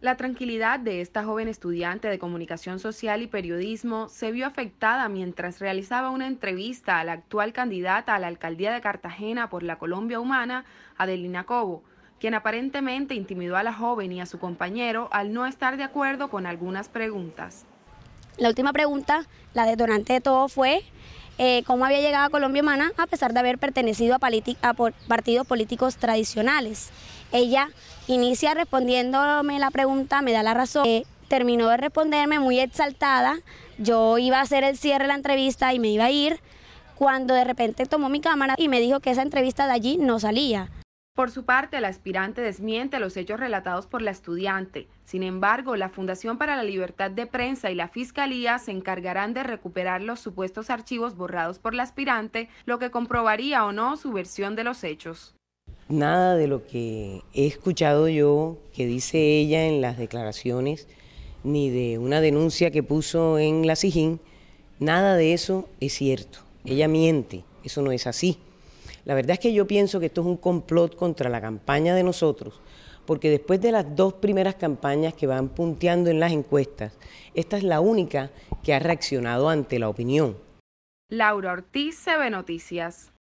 La tranquilidad de esta joven estudiante de comunicación social y periodismo se vio afectada mientras realizaba una entrevista a la actual candidata a la alcaldía de Cartagena por la Colombia Humana, Adelina Cobo, quien aparentemente intimidó a la joven y a su compañero al no estar de acuerdo con algunas preguntas. La última pregunta, la detonante de todo fue eh, cómo había llegado a Colombia Humana a pesar de haber pertenecido a, partidos políticos tradicionales. Ella inicia respondiéndome la pregunta, me da la razón, eh, terminó de responderme muy exaltada, yo iba a hacer el cierre de la entrevista y me iba a ir, cuando de repente tomó mi cámara y me dijo que esa entrevista de allí no salía. Por su parte, la aspirante desmiente los hechos relatados por la estudiante. Sin embargo, la Fundación para la Libertad de Prensa y la Fiscalía se encargarán de recuperar los supuestos archivos borrados por la aspirante, lo que comprobaría o no su versión de los hechos. Nada de lo que he escuchado yo, que dice ella en las declaraciones, ni de una denuncia que puso en la SIGIN, nada de eso es cierto. Ella miente, eso no es así. La verdad es que yo pienso que esto es un complot contra la campaña de nosotros, porque después de las dos primeras campañas que van punteando en las encuestas, esta es la única que ha reaccionado ante la opinión. Laura Ortiz, CB Noticias.